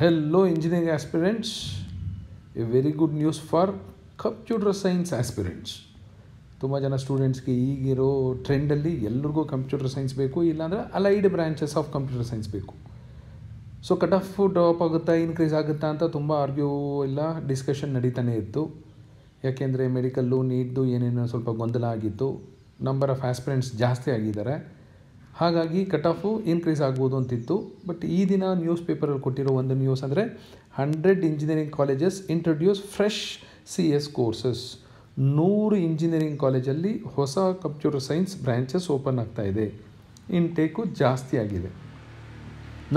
Hello engineering aspirants, a very good news for computer science aspirants ತುಂಬ ಜನ ಸ್ಟೂಡೆಂಟ್ಸ್ಗೆ ಈಗಿರೋ ಟ್ರೆಂಡಲ್ಲಿ ಎಲ್ರಿಗೂ ಕಂಪ್ಯೂಟರ್ ಸೈನ್ಸ್ ಬೇಕು ಇಲ್ಲಾಂದರೆ allied branches of computer science ಬೇಕು ಸೊ ಕಟ್ ಆಫ್ ಡ್ರಾಪ್ ಆಗುತ್ತಾ ಇನ್ಕ್ರೀಸ್ ಆಗುತ್ತಾ ಅಂತ ತುಂಬ ಆರ್ಗ್ಯೂ ಎಲ್ಲ ಡಿಸ್ಕಷನ್ ನಡೀತಾನೆ ಇತ್ತು ಯಾಕೆಂದರೆ ಮೆಡಿಕಲ್ಲು ನೀಟ್ದು ಏನೇನೋ ಸ್ವಲ್ಪ ಗೊಂದಲ ಆಗಿತ್ತು ನಂಬರ್ ಆಫ್ ಆಸ್ಪಿರೆಂಟ್ಸ್ ಜಾಸ್ತಿ ಆಗಿದ್ದಾರೆ ಹಾಗಾಗಿ ಕಟ್ ಆಫು ಇನ್ಕ್ರೀಸ್ ಆಗ್ಬೋದು ಅಂತಿತ್ತು ಬಟ್ ಈ ದಿನ ನ್ಯೂಸ್ ಪೇಪರಲ್ಲಿ ಕೊಟ್ಟಿರೋ ಒಂದು ನ್ಯೂಸ್ ಅಂದರೆ hundred engineering colleges introduce fresh C S courses ನೂರು ಇಂಜಿನಿಯರಿಂಗ್ ಕಾಲೇಜಲ್ಲಿ ಹೊಸ ಕಂಪ್ಯೂಟರ್ ಸೈನ್ಸ್ ಬ್ರ್ಯಾಂಚಸ್ ಓಪನ್ ಆಗ್ತಾ ಇದೆ ಇನ್ಟೇಕು ಜಾಸ್ತಿ ಆಗಿದೆ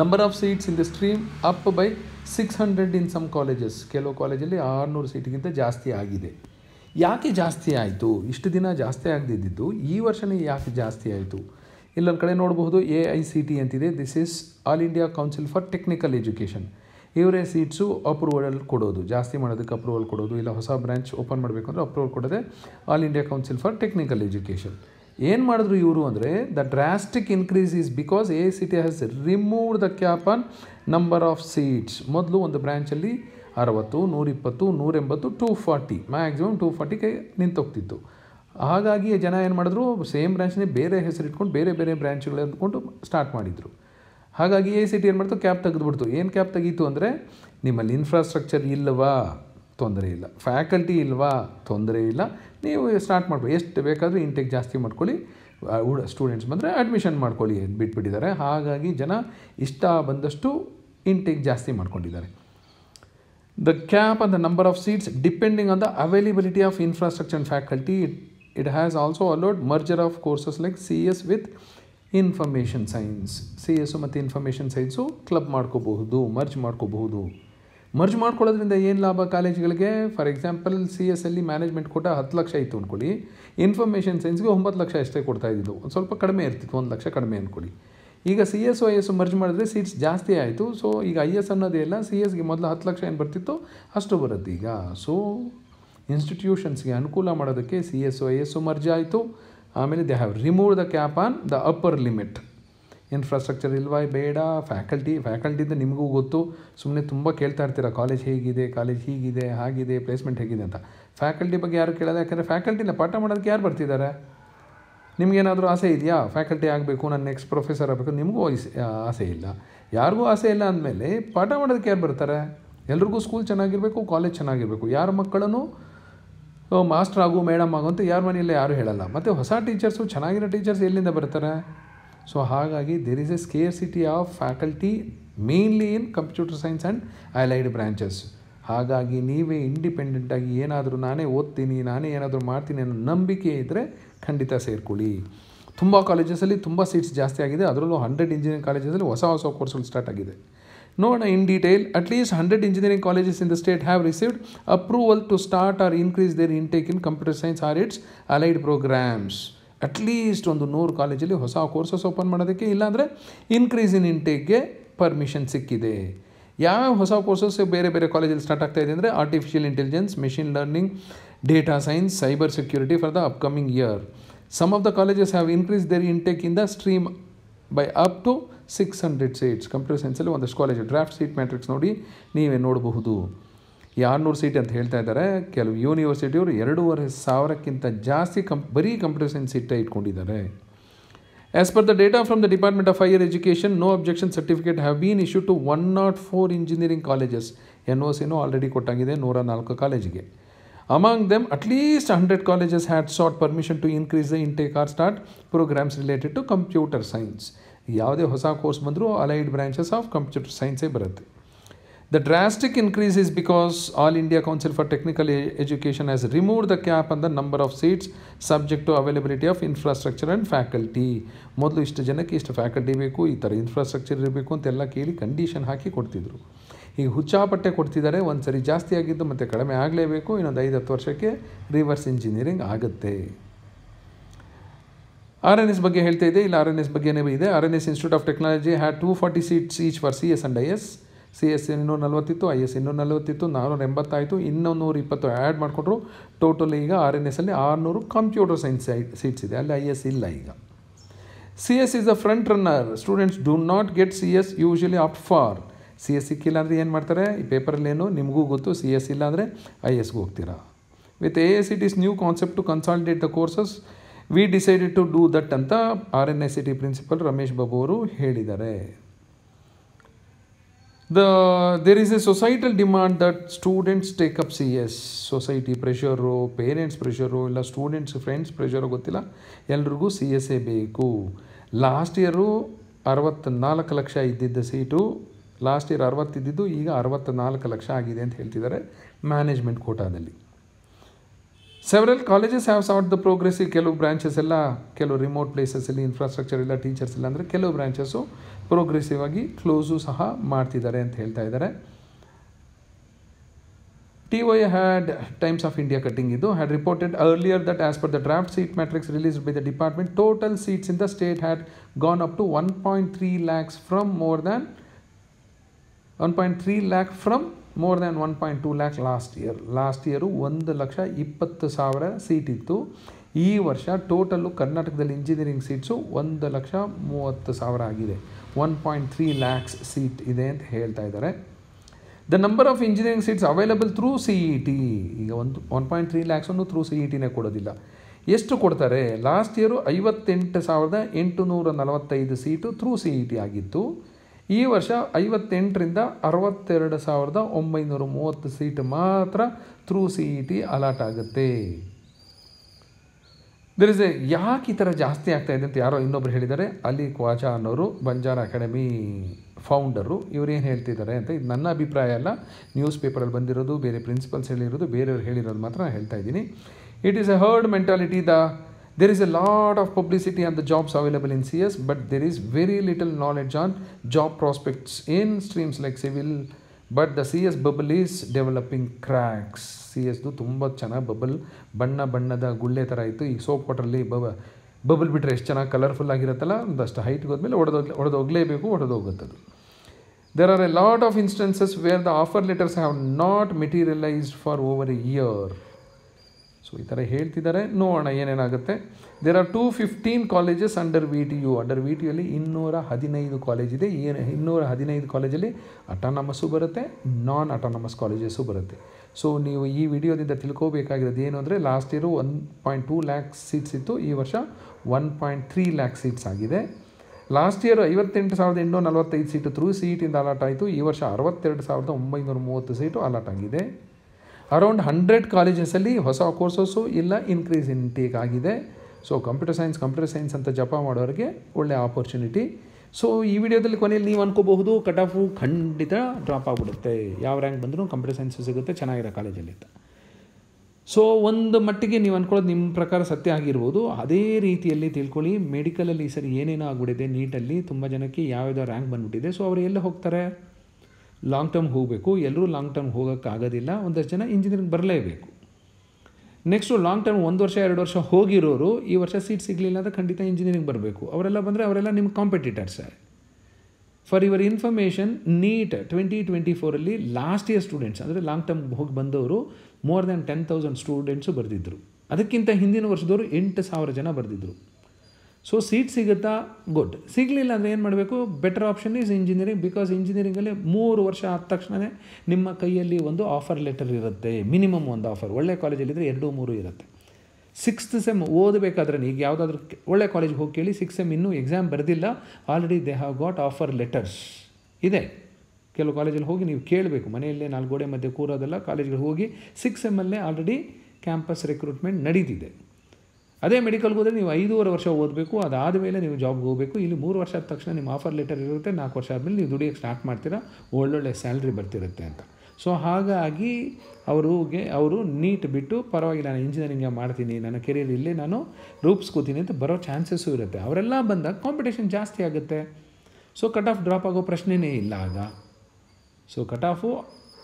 number of seats in the stream up by six hundred in some colleges ಕೆಲವು ಕಾಲೇಜಲ್ಲಿ ಆರುನೂರು ಸೀಟಿಗಿಂತ ಜಾಸ್ತಿ ಆಗಿದೆ ಯಾಕೆ ಜಾಸ್ತಿ ಆಯಿತು ಇಷ್ಟು ದಿನ ಜಾಸ್ತಿ ಆಗದಿದ್ದಿದ್ದು ಈ ವರ್ಷನೇ ಯಾಕೆ ಜಾಸ್ತಿ ಆಯಿತು ಇಲ್ಲೊಂದು ಕಡೆ ನೋಡಬಹುದು ಎ ಐ ಸಿ ಟಿ ಅಂತಿದೆ this is all India council for technical education ಇವರೇ ಸೀಟ್ಸು ಅಪ್ರೂವಲ್ ಕೊಡೋದು ಜಾಸ್ತಿ ಮಾಡೋದಕ್ಕೆ ಅಪ್ರೂವಲ್ ಕೊಡೋದು ಇಲ್ಲ ಹೊಸ ಬ್ರ್ಯಾಂಚ್ ಓಪನ್ ಮಾಡಬೇಕು ಅಂದರೆ ಅಪ್ರೂವಲ್ ಕೊಡೋದೇ all India council for technical education ಏನು ಮಾಡಿದ್ರು ಇವರು ಅಂದರೆ the drastic increase is because A C T has removed the cap on number of seats ಮೊದಲು ಒಂದು ಬ್ರ್ಯಾಂಚಲ್ಲಿ ಅರವತ್ತು ನೂರಿಪ್ಪತ್ತು ನೂರೆಂಬತ್ತು ಟೂ ಫಾರ್ಟಿ ಮ್ಯಾಕ್ಸಿಮಮ್ ಟೂ ಫಾರ್ಟಿಗೆ ನಿಂತೋಗ್ತಿತ್ತು ಹಾಗಾಗಿ ಜನ ಏನು ಮಾಡಿದ್ರು ಸೇಮ್ ಬ್ರ್ಯಾಂಚ್ನೇ ಬೇರೆ ಹೆಸರಿಟ್ಕೊಂಡು ಬೇರೆ ಬೇರೆ ಬ್ರ್ಯಾಂಚ್ಗಳು ಅಂದ್ಕೊಂಡು ಸ್ಟಾರ್ಟ್ ಮಾಡಿದರು ಹಾಗಾಗಿ ಎ ಸಿ ಟಿ ಏನು ಮಾಡ್ತು ಕ್ಯಾಪ್ ತೆಗೆದುಬಿಡ್ತು ಏನು ಕ್ಯಾಪ್ ತೆಗೀತು ಅಂದರೆ ನಿಮ್ಮಲ್ಲಿ ಇನ್ಫ್ರಾಸ್ಟ್ರಕ್ಚರ್ ಇಲ್ಲವಾ ತೊಂದರೆ ಇಲ್ಲ ಫ್ಯಾಕಲ್ಟಿ ಇಲ್ವಾ ತೊಂದರೆ ಇಲ್ಲ ನೀವು ಸ್ಟಾರ್ಟ್ ಮಾಡ್ಬೋದು ಎಷ್ಟು ಬೇಕಾದರೂ ಇಂಟೇಕ್ ಜಾಸ್ತಿ ಮಾಡ್ಕೊಳ್ಳಿ ಸ್ಟೂಡೆಂಟ್ಸ್ ಬಂದರೆ ಅಡ್ಮಿಷನ್ ಮಾಡ್ಕೊಳ್ಳಿ ಬಿಟ್ಬಿಟ್ಟಿದ್ದಾರೆ ಹಾಗಾಗಿ ಜನ ಇಷ್ಟ ಬಂದಷ್ಟು ಇಂಟೇಕ್ ಜಾಸ್ತಿ ಮಾಡ್ಕೊಂಡಿದ್ದಾರೆ the cap on the number of seats depending on the availability of infrastructure faculty It has also allowed merger of courses like CS with information science C S ಮತ್ತು information science club ಮಾಡ್ಕೋಬಹುದು merge ಮಾಡ್ಕೋಬಹುದು merge ಮಾಡ್ಕೊಳ್ಳೋದ್ರಿಂದ ಏನು ಲಾಭ ಕಾಲೇಜ್ಗಳಿಗೆ for example C S ಅಲ್ಲಿ management ಕೊಟ್ಟ ಹತ್ತು ಲಕ್ಷ ಇತ್ತು ಅಂದ್ಕೊಳ್ಳಿ ಇನ್ಫಾರ್ಮೇಷನ್ ಸೈನ್ಸ್ಗೆ ಒಂಬತ್ತು ಲಕ್ಷ ಅಷ್ಟೇ ಕೊಡ್ತಾ ಇದ್ದಿದ್ದು ಒಂದು ಸ್ವಲ್ಪ ಕಡಿಮೆ ಇರ್ತಿತ್ತು ಒಂದು ಲಕ್ಷ ಕಡಿಮೆ ಅಂದ್ಕೊಳ್ಳಿ ಈಗ C S I S merge ಮಾಡಿದ್ರೆ ಸೀಟ್ಸ್ ಜಾಸ್ತಿ ಆಯಿತು ಸೊ ಈಗ ಐ ಎಸ್ ಅನ್ನೋದೇ ಇಲ್ಲ ಸಿ ಎಸ್ಗೆ ಮೊದಲು ಹತ್ತು ಲಕ್ಷ ಏನು ಬರ್ತಿತ್ತು ಅಷ್ಟು ಬರುತ್ತೆ ಈಗ ಸೊ ಇನ್ಸ್ಟಿಟ್ಯೂಷನ್ಸ್ಗೆ ಅನುಕೂಲ ಮಾಡೋದಕ್ಕೆ ಸಿ ಎಸ್ ಒ ಐ ಎಸ್ ಒ ಮರ್ಜಿ ಆಯಿತು ಆಮೇಲೆ they have remove the cap on the upper limit infrastructure ಇಲ್ವಾ ಬೇಡ ಫ್ಯಾಕಲ್ಟಿ ಫ್ಯಾಕಲ್ಟಿಯಿಂದ ನಿಮಗೂ ಗೊತ್ತು ಸುಮ್ಮನೆ ತುಂಬ ಕೇಳ್ತಾ ಇರ್ತೀರ ಕಾಲೇಜ್ ಹೇಗಿದೆ ಕಾಲೇಜ್ ಹೀಗಿದೆ ಹಾಗಿದೆ ಪ್ಲೇಸ್ಮೆಂಟ್ ಹೇಗಿದೆ ಅಂತ ಫ್ಯಾಕಲ್ಟಿ ಬಗ್ಗೆ ಯಾರು ಕೇಳೋದು ಯಾಕಂದರೆ ಫ್ಯಾಕಲ್ಟಿನ ಪಾಠ ಮಾಡೋದಕ್ಕೆ ಯಾರು ಬರ್ತಿದ್ದಾರೆ ನಿಮಗೇನಾದರೂ ಆಸೆ ಇದೆಯಾ ಫ್ಯಾಕಲ್ಟಿ ಆಗಬೇಕು ನಾನು ನೆಕ್ಸ್ಟ್ ಪ್ರೊಫೆಸರ್ ಆಗಬೇಕು ನಿಮಗೂ ಆಸೆ ಇಲ್ಲ ಯಾರಿಗೂ ಆಸೆ ಇಲ್ಲ ಅಂದಮೇಲೆ ಪಾಠ ಮಾಡೋದಕ್ಕೆ ಯಾರು ಬರ್ತಾರೆ ಎಲ್ರಿಗೂ ಸ್ಕೂಲ್ ಚೆನ್ನಾಗಿರಬೇಕು ಕಾಲೇಜ್ ಚೆನ್ನಾಗಿರಬೇಕು ಯಾರ ಮಕ್ಕಳನ್ನು ಮಾಸ್ಟರ್ ಆಗು ಮೇಡಮ್ ಆಗು ಅಂತ ಯಾರ ಮನೆಯಲ್ಲೇ ಯಾರೂ ಹೇಳಲ್ಲ ಮತ್ತು ಹೊಸ ಟೀಚರ್ಸು ಚೆನ್ನಾಗಿರೋ ಟೀಚರ್ಸ್ ಎಲ್ಲಿಂದ ಬರ್ತಾರೆ ಸೊ ಹಾಗಾಗಿ there is a city of faculty mainly in computer science and allied branches ಹಾಗಾಗಿ ನೀವೇ ಇಂಡಿಪೆಂಡೆಂಟಾಗಿ ಏನಾದರೂ ನಾನೇ ಓದ್ತೀನಿ ನಾನೇ ಏನಾದರೂ ಮಾಡ್ತೀನಿ ಅನ್ನೋ ನಂಬಿಕೆ ಇದ್ದರೆ ಖಂಡಿತ ಸೇರಿಕೊಳ್ಳಿ ತುಂಬ ಕಾಲೇಜಸಲ್ಲಿ ತುಂಬ ಸೀಟ್ಸ್ ಜಾಸ್ತಿ ಆಗಿದೆ ಅದರಲ್ಲೂ ಹಂಡ್ರೆಡ್ ಇಂಜಿನಿಯರಿಂಗ್ ಕಾಲೇಜಸ್ಸಲ್ಲಿ ಹೊಸ ಹೊಸ ಕೋರ್ಸ್ಗಳು ಸ್ಟಾರ್ಟ್ ಆಗಿದೆ known in detail, at least least 100 engineering colleges in the state have received approval to start or increase their intake in computer science or its allied programs. At least ಒಂದು ನೂರು ಕಾಲೇಜಲ್ಲಿ ಹೊಸ ಕೋರ್ಸಸ್ ಓಪನ್ ಮಾಡೋದಕ್ಕೆ ಇಲ್ಲಾಂದರೆ ಇನ್ಕ್ರೀಸ್ ಇನ್ ಇಂಟೇಕ್ಗೆ ಪರ್ಮಿಷನ್ ಸಿಕ್ಕಿದೆ ಯಾವ್ಯಾವ ಹೊಸ courses ಬೇರೆ ಬೇರೆ ಕಾಲೇಜಲ್ಲಿ ಸ್ಟಾರ್ಟ್ ಆಗ್ತಾ ಇದೆ ಅಂದರೆ artificial intelligence machine learning data science cyber security for the upcoming year some of the colleges have increase their intake in the stream by up to six hundred seats computer ಸೈನ್ಸಲ್ಲಿ ಒಂದಷ್ಟು college draft seat matrix ನೋಡಿ ನೀವೇ ನೋಡಬಹುದು ಈ seat ಅಂತ ಹೇಳ್ತಾ ಇದ್ದಾರೆ ಕೆಲವು ಯೂನಿವರ್ಸಿಟಿಯವರು ಎರಡೂವರೆ ಸಾವಿರಕ್ಕಿಂತ ಜಾಸ್ತಿ ಕಂಪ್ ಬರೀ ಕಂಪ್ಯೂಟರ್ ಸೈನ್ಸ್ ಸೀಟೇ ಇಟ್ಕೊಂಡಿದ್ದಾರೆ as per the data from the department of higher education no objection certificate have been issue to one nought four engineering colleges N O ಸಿನೂ ಆಲ್ರೆಡಿ ಕೊಟ್ಟಾಗಿದೆ ನೂರ ನಾಲ್ಕು ಕಾಲೇಜಿಗೆ among them at least hundred colleges had sought permission to increase the intake or start programmes related to computer science ಯಾವುದೇ ಹೊಸ course ಬಂದರೂ allied branches of computer ಸೈನ್ಸೇ ಬರುತ್ತೆ the drastic increase is because all India council for technical education has remove the cap and number of seats subject to availability of infrastructure and faculty ಮೊದಲು ಇಷ್ಟು ಜನಕ್ಕೆ ಇಷ್ಟು faculty ಬೇಕು ಈ ಥರ infrastructure ಇರಬೇಕು ಅಂತೆಲ್ಲ ಕೇಳಿ ಕಂಡೀಷನ್ ಹಾಕಿ ಕೊಡ್ತಿದ್ರು ಈಗ ಹುಚ್ಚಾಪಟ್ಟೆ ಕೊಡ್ತಿದ್ದಾರೆ ಒಂದು ಸರಿ ಜಾಸ್ತಿ ಆಗಿದ್ದು ಮತ್ತು ಕಡಿಮೆ ಆಗಲೇಬೇಕು ಇನ್ನೊಂದು ಐದು ಹತ್ತು ವರ್ಷಕ್ಕೆ ರಿವರ್ಸ್ ಇಂಜಿನಿಯರಿಂಗ್ ಆಗುತ್ತೆ ಆರ್ ಎನ್ ಎಸ್ ಬಗ್ಗೆ ಹೇಳ್ತಾ ಇದೆ ಇಲ್ಲಿ ಆರ್ ಎನ್ ಎಸ್ ಬಗ್ಗೆನೇ ಇದೆ R N S institute of technology had two forty seats each for C S and I S C S ಇನ್ನೂರ ನಲವತ್ತಿತ್ತು ಐ ಎಸ್ ಇನ್ನೂರ ನಲವತ್ತಿತ್ತು ನಾನ್ನೂರ ಎಂಬತ್ತಾಯಿತು ಇನ್ನೊಂದು ಇಪ್ಪತ್ತು ಆ್ಯಡ್ ಮಾಡಿಕೊಟ್ರು ಟೋಟಲ್ ಈಗ ಆರ್ ಎನ್ ಎಸ್ಸಲ್ಲಿ ಆರುನೂರು ಕಂಪ್ಯೂಟರ್ ಸೈನ್ಸ್ ಸೀಟ್ಸ್ ಇದೆ ಅಲ್ಲಿ ಐ ಎಸ್ ಇಲ್ಲ ಈಗ C S is a front runner students do not get C S usually up for C S ಸಿಕ್ಕಿಲ್ಲ ಅಂದರೆ ಏನು ಮಾಡ್ತಾರೆ ಈ ಪೇಪರಲ್ಲಿ ಏನು ನಿಮಗೂ ಗೊತ್ತು ಸಿ ಎಸ್ ಇಲ್ಲ ಅಂದರೆ ಐ ಎಸ್ಗೆ ಹೋಗ್ತೀರಾ with A S it is new concept to consolidate the courses we decided to do that ಅಂತ R N I C T principal Ramesh Babu ಅವರು ಹೇಳಿದ್ದಾರೆ the there is a societal demand that students take up C S society pressure parents pressure ಇಲ್ಲ students friends pressure ಗೊತ್ತಿಲ್ಲ ಎಲ್ರಿಗೂ C S ಎ ಬೇಕು last year ಅರವತ್ತ್ನಾಲ್ಕು ಲಕ್ಷ ಇದ್ದಿದ್ದ ಸೀಟು ಲಾಸ್ಟ್ ಇಯರ್ ಅರವತ್ತಿದ್ದಿದ್ದು ಈಗ ಅರವತ್ತ್ನಾಲ್ಕು ಲಕ್ಷ ಆಗಿದೆ ಅಂತ ಹೇಳ್ತಿದ್ದಾರೆ ಮ್ಯಾನೇಜ್ಮೆಂಟ್ ಕೋಟಾದಲ್ಲಿ several colleges have sought the progress ಕೆಲವು ಬ್ರಾಂಚಸ್ ಎಲ್ಲ ಕೆಲವು ರಿಮೋಟ್ ಪ್ಲೇಸಸ್ ಪ್ಲೇಸಸಲ್ಲಿ ಇನ್ಫ್ರಾಸ್ಟ್ರಕ್ಚರ್ ಇಲ್ಲ ಟೀಚರ್ಸ್ ಇಲ್ಲ ಅಂದರೆ ಕೆಲವು ಬ್ರಾಂಚಸ್ಸು ಪ್ರೋಗ್ರೆಸಿವ್ ಆಗಿ ಕ್ಲೋಸು ಸಹ ಮಾಡ್ತಿದ್ದಾರೆ ಅಂತ ಹೇಳ್ತಾ ಇದ್ದಾರೆ T Y had Times of India cutting ಇದು had reported earlier that as per the draft seat matrix release by the department total seats in the state had gone up to one point three lakhs from more than one point three lakh from more than one point two lakh last year last year ಒಂದು ಲಕ್ಷ ಇಪ್ಪತ್ತು ಸಾವಿರ seat ಇತ್ತು ಈ ವರ್ಷ total ಕರ್ನಾಟಕದಲ್ಲಿ engineering seats ಒಂದು ಲಕ್ಷ ಮೂವತ್ತು ಸಾವಿರ ಆಗಿದೆ one point three lakhs seat ಇದೆ ಅಂತ ಹೇಳ್ತಾ ಇದ್ದಾರೆ the number of engineering seats available through C E T ಈಗ ಒಂದು ಒನ್ ಪಾಯಿಂಟ್ ತ್ರೀ ಲ್ಯಾಕ್ಸನ್ನು ಥ್ರೂ ಸಿ ಇ ಟಿನೇ ಕೊಡೋದಿಲ್ಲ ಎಷ್ಟು ಕೊಡ್ತಾರೆ ಲಾಸ್ಟ್ ಇಯರು ಐವತ್ತೆಂಟು ಸಾವಿರದ ಎಂಟುನೂರ ನಲವತ್ತೈದು seat through C E T ಆಗಿತ್ತು ಈ ವರ್ಷ ಐವತ್ತೆಂಟರಿಂದ ಅರವತ್ತೆರಡು ಸಾವಿರದ ಒಂಬೈನೂರ ಮೂವತ್ತು ಸೀಟ್ ಮಾತ್ರ through C E T allot ಆಗುತ್ತೆ ದರ್ ಇಸ್ ಎ ಯಾಕೆ ಈ ಥರ ಜಾಸ್ತಿ ಆಗ್ತಾ ಇದೆ ಅಂತ ಯಾರೋ ಇನ್ನೊಬ್ರು ಹೇಳಿದ್ದಾರೆ ಅಲಿ ಕ್ವಾಚಾ ಅನ್ನೋರು ಬಂಜಾರ ಅಕಾಡೆಮಿ ಫೌಂಡರು ಇವರೇನು ಹೇಳ್ತಿದ್ದಾರೆ ಅಂತ ಇದು ನನ್ನ ಅಭಿಪ್ರಾಯ ಅಲ್ಲ ನ್ಯೂಸ್ ಪೇಪರಲ್ಲಿ ಬಂದಿರೋದು ಬೇರೆ ಪ್ರಿನ್ಸಿಪಲ್ಸ್ ಹೇಳಿರೋದು ಬೇರೆಯವ್ರು ಹೇಳಿರೋದು ಮಾತ್ರ ನಾನು ಹೇಳ್ತಾ ಇದ್ದೀನಿ it is a herd mentality the There is a lot of publicity on the jobs available in CS, but there is very little knowledge on job prospects in streams like civil. But the C S bubble is developing cracks C ಎಸ್ದು ತುಂಬ ಚೆನ್ನಾಗಿ bubble ಬಣ್ಣ ಬಣ್ಣದ ಗುಳ್ಳೆ ಥರ ಇತ್ತು ಈ soap ವಾಟ್ರಲ್ಲಿ ಬಬ bubble ಬಿಟ್ಟರೆ ಎಷ್ಟು ಚೆನ್ನಾಗಿ ಕಲರ್ಫುಲ್ ಆಗಿರುತ್ತಲ್ಲ ಒಂದಷ್ಟು ಹೈಟ್ಗೆ ಹೋದ್ಮೇಲೆ ಒಡೆದೋಗ್ ಹೊಡೆದು ಒಡೆದೋಗುತ್ತದು there are a lot of instances where the offer letters have not materialised for over a year so ಈ ಥರ ಹೇಳ್ತಿದ್ದಾರೆ ನೋಡೋಣ ಏನೇನಾಗುತ್ತೆ there are two fifteen colleges under V T U under V T ಯಲ್ಲಿ ಇನ್ನೂರ ಹದಿನೈದು ಕಾಲೇಜಿದೆ ಏನು ಇನ್ನೂರ ಹದಿನೈದು ಕಾಲೇಜಲ್ಲಿ ಅಟಾನಮಸ್ಸು ಬರುತ್ತೆ ನಾನ್ ಅಟಾನಮಸ್ ಕಾಲೇಜಸ್ಸು ಬರುತ್ತೆ ಸೊ ನೀವು ಈ ವಿಡಿಯೋದಿಂದ ತಿಳ್ಕೋಬೇಕಾಗಿರೋದು ಏನು ಅಂದರೆ last year one point two lakh seats ಇತ್ತು ಈ ವರ್ಷ one point three lakh seats ಆಗಿದೆ ಲಾಸ್ಟ್ ಇಯರ್ ಐವತ್ತೆಂಟು ಸಾವಿರದ ಎಂಟುನೂರ ನಲವತ್ತೈದು ಸೀಟು ತ್ರೂ ಸೀಟಿಂದ e ಅಲಾಟ್ ಆಯಿತು ಈ ವರ್ಷ ಅರವತ್ತೆರಡು ಸಾವಿರದ ಒಂಬೈನೂರ ಮೂವತ್ತು ಸೀಟು ಅಲಾಟ್ ಆಗಿದೆ ಅರೌಂಡ್ ಹಂಡ್ರೆಡ್ ಕಾಲೇಜಸಲ್ಲಿ ಹೊಸ ಕೋರ್ಸಸ್ಸು ಇಲ್ಲ ಇನ್ಕ್ರೀಸ್ ಟೇಕ್ ಆಗಿದೆ so computer science computer science ಅಂತ ಜಪ ಮಾಡೋರಿಗೆ ಒಳ್ಳೆ ಆಪರ್ಚುನಿಟಿ ಸೊ ಈ ವಿಡಿಯೋದಲ್ಲಿ ಕೊನೆಯಲ್ಲಿ ನೀವು ಅನ್ಕೋಬಹುದು ಕಟ್ ಆಫು ಖಂಡಿತ ಡ್ರಾಪ್ ಆಗಿಬಿಡುತ್ತೆ ಯಾವ ರ್ಯಾಂಕ್ ಬಂದರೂ ಕಂಪ್ಯೂಟರ್ ಸೈನ್ಸು ಸಿಗುತ್ತೆ ಚೆನ್ನಾಗಿರೋ ಕಾಲೇಜಲ್ಲಿ ಅಂತ ಸೊ ಒಂದು ಮಟ್ಟಿಗೆ ನೀವು ಅನ್ಕೊಳ್ಳೋದು ನಿಮ್ಮ ಪ್ರಕಾರ ಸತ್ಯ ಆಗಿರ್ಬೋದು ಅದೇ ರೀತಿಯಲ್ಲಿ ತಿಳ್ಕೊಳ್ಳಿ ಮೆಡಿಕಲಲ್ಲಿ ಸರಿ ಏನೇನೋ ಆಗ್ಬಿಟ್ಟಿದೆ ನೀಟಲ್ಲಿ ತುಂಬ ಜನಕ್ಕೆ ಯಾವ್ಯಾವ ರ್ಯಾಂಕ್ ಬಂದುಬಿಟ್ಟಿದೆ ಸೊ ಅವರು ಎಲ್ಲಿ ಹೋಗ್ತಾರೆ ಲಾಂಗ್ ಟರ್ಮ್ ಹೋಗಬೇಕು ಎಲ್ಲರೂ ಲಾಂಗ್ ಟರ್ಮ್ ಹೋಗೋಕ್ಕಾಗೋದಿಲ್ಲ ಒಂದಷ್ಟು ಜನ ಇಂಜಿನಿಯರಿಂಗ್ ಬರಲೇಬೇಕು ನೆಕ್ಸ್ಟು ಲಾಂಗ್ ಟರ್ಮ್ ಒಂದು ವರ್ಷ ಎರಡು ವರ್ಷ ಹೋಗಿರೋರು ಈ ವರ್ಷ ಸೀಟ್ ಸಿಗಲಿಲ್ಲ ಅಂದರೆ ಖಂಡಿತ ಇಂಜಿನಿಯರಿಂಗ್ ಬರಬೇಕು ಅವರೆಲ್ಲ ಬಂದರೆ ಅವರೆಲ್ಲ ನಿಮ್ಮ competitors for your information NEET twenty twenty ಫೋರಲ್ಲಿ ಲಾಸ್ಟ್ ಇಯರ್ ಸ್ಟೂಡೆಂಟ್ಸ್ ಅಂದರೆ ಲಾಂಗ್ ಟರ್ಮ್ ಹೋಗಿ ಬಂದವರು more than ten thousand students ಬರೆದಿದ್ದರು ಅದಕ್ಕಿಂತ ಹಿಂದಿನ ವರ್ಷದವರು ಎಂಟು ಸಾವಿರ ಜನ ಬರೆದಿದ್ದರು ಸೊ ಸೀಟ್ ಸಿಗುತ್ತಾ ಗುಡ್ ಸಿಗಲಿಲ್ಲ ಅಂದರೆ ಏನು ಮಾಡಬೇಕು better option is engineering because ಇಂಜಿನಿಯರಿಂಗಲ್ಲಿ ಮೂರು ವರ್ಷ ಆದ ತಕ್ಷಣವೇ ನಿಮ್ಮ ಕೈಯಲ್ಲಿ ಒಂದು ಆಫರ್ ಲೆಟರ್ ಇರುತ್ತೆ ಮಿನಿಮಮ್ ಒಂದು ಆಫರ್ ಒಳ್ಳೆ ಕಾಲೇಜಲ್ಲಿದ್ದರೆ ಎರಡು ಮೂರು ಇರುತ್ತೆ ಸಿಕ್ಸ್ತ್ ಸೆಮ್ ಓದಬೇಕಾದ್ರೆ ಈಗ ಯಾವುದಾದ್ರೂ ಒಳ್ಳೆ ಕಾಲೇಜ್ಗೆ ಹೋಗಿ ಕೇಳಿ ಸಿಕ್ಸ್ ಸೆಮ್ ಇನ್ನೂ ಎಕ್ಸಾಮ್ ಬರೆದಿಲ್ಲ already they have got offer letters ಇದೆ ಕೆಲವು ಕಾಲೇಜಲ್ಲಿ ಹೋಗಿ ನೀವು ಕೇಳಬೇಕು ಮನೆಯಲ್ಲೇ ನಾಲ್ಕು ಗೋಡೆ ಮಧ್ಯೆ ಕೂರೋದಲ್ಲ ಕಾಲೇಜ್ಗಳಿಗೆ ಹೋಗಿ ಸಿಕ್ಸ್ ಸೆಮ್ಮಲ್ಲೇ ಆಲ್ರೆಡಿ ಕ್ಯಾಂಪಸ್ ರಿಕ್ರೂಟ್ಮೆಂಟ್ ನಡೀತಿದೆ ಅದೇ ಮೆಡಿಕಲ್ಗೆ ಹೋದರೆ ನೀವು ಐದೂವರೆ ವರ್ಷ ಓದಬೇಕು ಅದಾದ ಮೇಲೆ ನೀವು ಜಾಬ್ಗೆ ಹೋಗಬೇಕು ಇಲ್ಲಿ ಮೂರು ವರ್ಷ ಆದ ತಕ್ಷಣ ನಿಮ್ಮ ಆಫರ್ ಲೆಟರ್ ಇರುತ್ತೆ ನಾಲ್ಕು ವರ್ಷ ಆದಮೇಲೆ ನೀವು ದುಡಿಯೋಕ್ಕೆ ಸ್ಟಾರ್ಟ್ ಮಾಡ್ತೀರಾ ಒಳ್ಳೊಳ್ಳೆ ಸ್ಯಾಲ್ರಿ ಬರ್ತಿರುತ್ತೆ ಅಂತ ಸೊ ಹಾಗಾಗಿ ಅವರಿಗೆ ಅವರು ನೀಟ್ ಬಿಟ್ಟು ಪರವಾಗಿ ನಾನು ಇಂಜಿನಿಯರಿಂಗೇ ಮಾಡ್ತೀನಿ ನನ್ನ ಕೆರಿಯರ್ ಇಲ್ಲೇ ನಾನು ರೂಪಿಸ್ಕೋತೀನಿ ಅಂತ ಬರೋ ಚಾನ್ಸಸ್ಸು ಇರುತ್ತೆ ಅವರೆಲ್ಲ ಬಂದಾಗ ಕಾಂಪಿಟೇಷನ್ ಜಾಸ್ತಿ ಆಗುತ್ತೆ ಸೊ ಕಟ್ ಆಫ್ ಡ್ರಾಪ್ ಆಗೋ ಪ್ರಶ್ನೆಯೇ ಇಲ್ಲ ಆಗ so cut off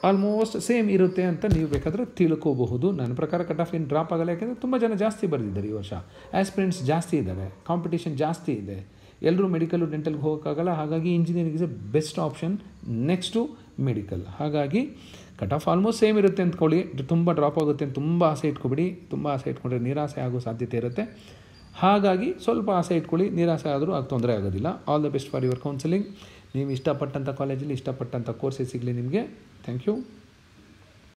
almost same ಇರುತ್ತೆ ಅಂತ ನೀವು ಬೇಕಾದರೆ ತಿಳ್ಕೋಬಹುದು ನನ್ನ ಪ್ರಕಾರ ಕಟ್ ಆಫ್ ಏನು ಡ್ರಾಪ್ ಆಗಲ್ಲ ಯಾಕೆಂದರೆ ತುಂಬ ಜನ ಜಾಸ್ತಿ ಬರೆದಿದ್ದಾರೆ ಈ ವರ್ಷ ಆ್ಯಸ್ಪಿರೆಂಟ್ಸ್ ಜಾಸ್ತಿ ಇದ್ದಾರೆ ಕಾಂಪಿಟೇಷನ್ ಜಾಸ್ತಿ ಇದೆ ಎಲ್ಲರೂ ಮೆಡಿಕಲ್ ಡೆಂಟಲ್ಗೆ ಹೋಗೋಕ್ಕಾಗಲ್ಲ ಹಾಗಾಗಿ engineering is a best option next medical ಹಾಗಾಗಿ ಕಟ್ ಆಫ್ ಆಲ್ಮೋಸ್ಟ್ ಸೇಮ್ ಇರುತ್ತೆ ಅಂದ್ಕೊಳ್ಳಿ ತುಂಬ ಡ್ರಾಪ್ ಆಗುತ್ತೆ ಅಂತ ತುಂಬ ಆಸೆ ಇಟ್ಕೊಬಿಡಿ ತುಂಬ ಆಸೆ ಇಟ್ಕೊಂಡ್ರೆ ನಿರಾಸೆ ಆಗೋ ಸಾಧ್ಯತೆ ಇರುತ್ತೆ ಹಾಗಾಗಿ ಸ್ವಲ್ಪ ಆಸೆ ಇಟ್ಕೊಳ್ಳಿ ನಿರಾಸೆ ಆದರೂ ಆಗ ತೊಂದರೆ ಆಗೋದಿಲ್ಲ all the best for your counselling ನೀವು ಇಷ್ಟಪಟ್ಟಂಥ ಕಾಲೇಜಲ್ಲಿ ಇಷ್ಟಪಟ್ಟಂಥ ಕೋರ್ಸೇ ಸಿಗಲಿ ನಿಮಗೆ ಥ್ಯಾಂಕ್ ಯು